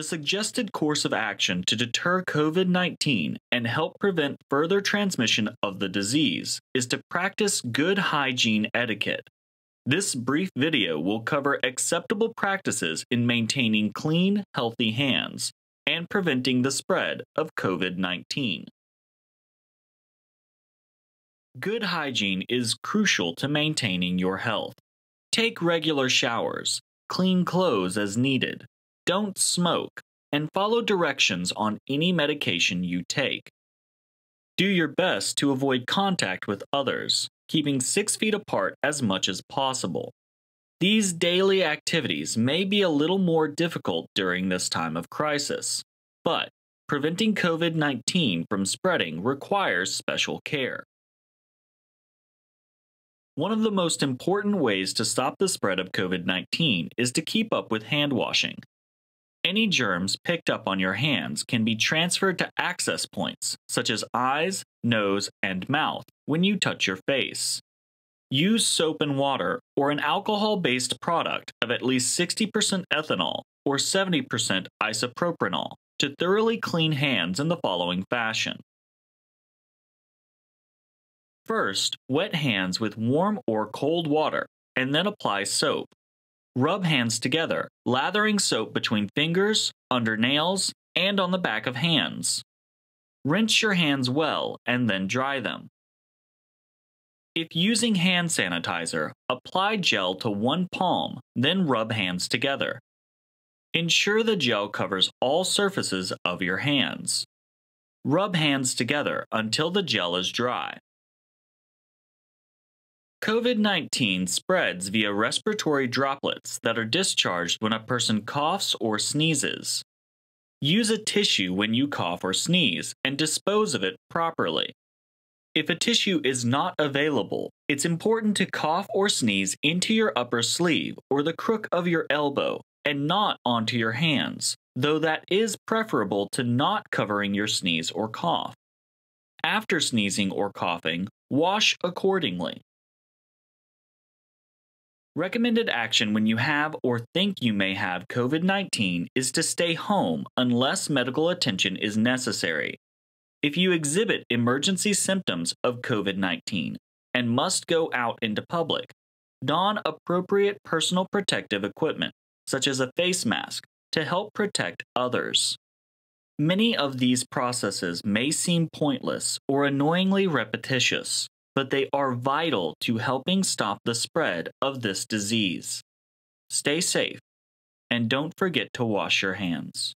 The suggested course of action to deter COVID 19 and help prevent further transmission of the disease is to practice good hygiene etiquette. This brief video will cover acceptable practices in maintaining clean, healthy hands and preventing the spread of COVID 19. Good hygiene is crucial to maintaining your health. Take regular showers, clean clothes as needed, don't smoke, and follow directions on any medication you take. Do your best to avoid contact with others, keeping six feet apart as much as possible. These daily activities may be a little more difficult during this time of crisis, but preventing COVID 19 from spreading requires special care. One of the most important ways to stop the spread of COVID 19 is to keep up with hand washing, any germs picked up on your hands can be transferred to access points, such as eyes, nose, and mouth, when you touch your face. Use soap and water or an alcohol based product of at least 60% ethanol or 70% isopropanol to thoroughly clean hands in the following fashion. First, wet hands with warm or cold water and then apply soap Rub hands together, lathering soap between fingers, under nails, and on the back of hands. Rinse your hands well and then dry them. If using hand sanitizer, apply gel to one palm, then rub hands together. Ensure the gel covers all surfaces of your hands. Rub hands together until the gel is dry. COVID 19 spreads via respiratory droplets that are discharged when a person coughs or sneezes. Use a tissue when you cough or sneeze and dispose of it properly. If a tissue is not available, it's important to cough or sneeze into your upper sleeve or the crook of your elbow and not onto your hands, though that is preferable to not covering your sneeze or cough. After sneezing or coughing, wash accordingly. Recommended action when you have or think you may have COVID 19 is to stay home unless medical attention is necessary. If you exhibit emergency symptoms of COVID 19 and must go out into public, don appropriate personal protective equipment, such as a face mask, to help protect others. Many of these processes may seem pointless or annoyingly repetitious, but they are vital to helping stop the spread of this disease. Stay safe and don't forget to wash your hands.